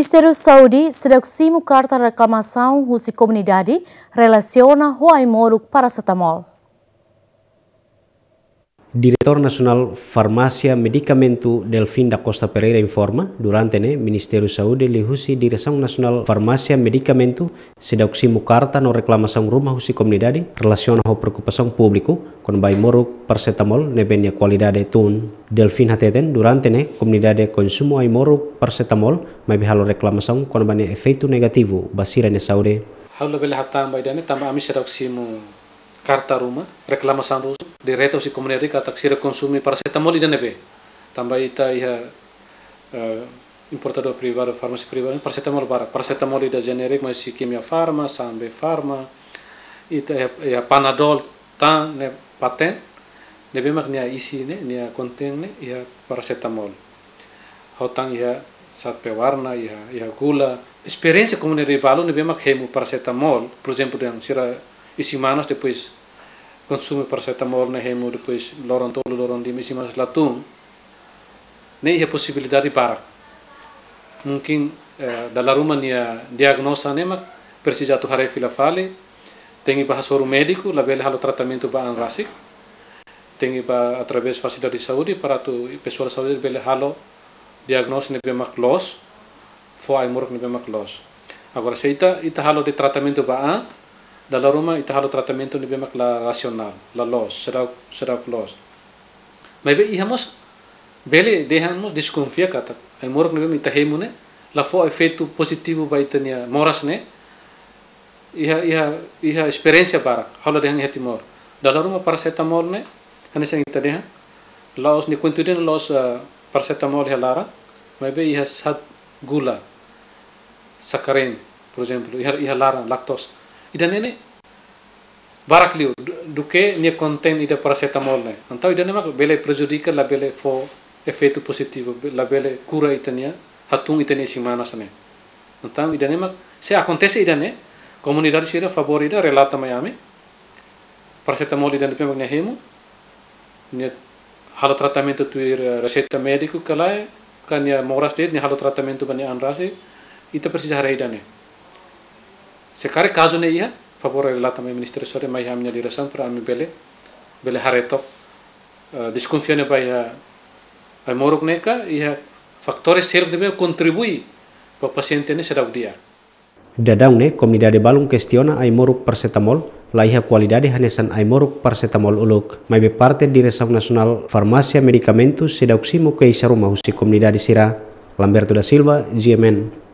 Ministério da Saúde seduziu carta reclamação Husi Comunidade relaciona Huaimoro Paracetamol. Direktur Nasional Farmacia Medikamentu Delfin da Costa Pereira informa, durante ne Ministério Saúde li husi Direção Nacional Farmácia Medicamento se da no reclamação rumah husi comunidade relaciona ho preocupação público con bai moro paracetamol ne benia ya qualidade tun. Delfin hateten durante ne comunidade consumo ai moro paracetamol mai bihalo reclamação con bani efeito negativo basira ne saúde. Haulo bela hatam bai dane tamba amis se da ruma, reclamação do de retos e comunidade que taxira consome paracetamol e DNB. Também está eh, eh, importador privado, farmácia privada, paracetamol para paracetamol da genérico mas se quimia farma, sambe farma, e eh, a panadol tan tá, né patente. né bem magnia isi né, nia contém né iha né, né, paracetamol. Hotan iha sat pewarna iha iha gula. Experiência comunidade balu né bem mag hemo paracetamol, por exemplo, de sira e semanas depois consumo paracetamol na hemo depois loron tolo mas latum nem a é possibilidade para mungkin eh, da laruma nia diagnosa nema precisa tu harei fila fale tem iba hasoro médico label halo tratamento ba anrasik tem iba através facilidade de saúde para tu pessoa de saúde bele halo diagnose nebe maklos fo ai nebe maklos agora seita ita halo de tratamento ba an Dalla Roma itahalo tratamento ni bemak la rasional, la los, serau serau los. Mai be ihamos bele dehamos desconfia kata. Ai morok ni bem hemune la fo efeito positivo ba itania moras ne. Iha iha iha experiência para, Hala dehang hati mor. Dalla Roma paracetamol ne ita dehang. Laos ni kuntudin laos uh, paracetamol e helara. Mai be iha sat gula. sakarin, por exemplo, iha iha lara lactose. Ida nene? barakliu duke ne konten ida paracetamol ne antau ida nemak bele prejudicial la bele fo efetu positivo la bele kura itania hatung itania simanas ne antau ida nemak se acontece ida ne comunidade sira favor ida relata mayame paracetamol ida nemak ne hemo ne halo tratamento tuir eh, receita médico kalai kania moras det ne halo tratamento bani anrasi ita hara ida ne sekare caso ne ia favorere latama e ministre sore may ham nyali resan pra ami bele bele hareto eh, disconfiane ya ay morok neka iya faktore sirb debe kontribui pa paciente ne sedau dia Dadaune de balung questiona a Imoruk Paracetamol, la iha kualidade hanesan ay moruk Paracetamol uluk, be parte di Reserv Nacional Farmacia Medicamentos sedauximo que isarumahusi Comunidade Sira. Lamberto da Silva, GMN.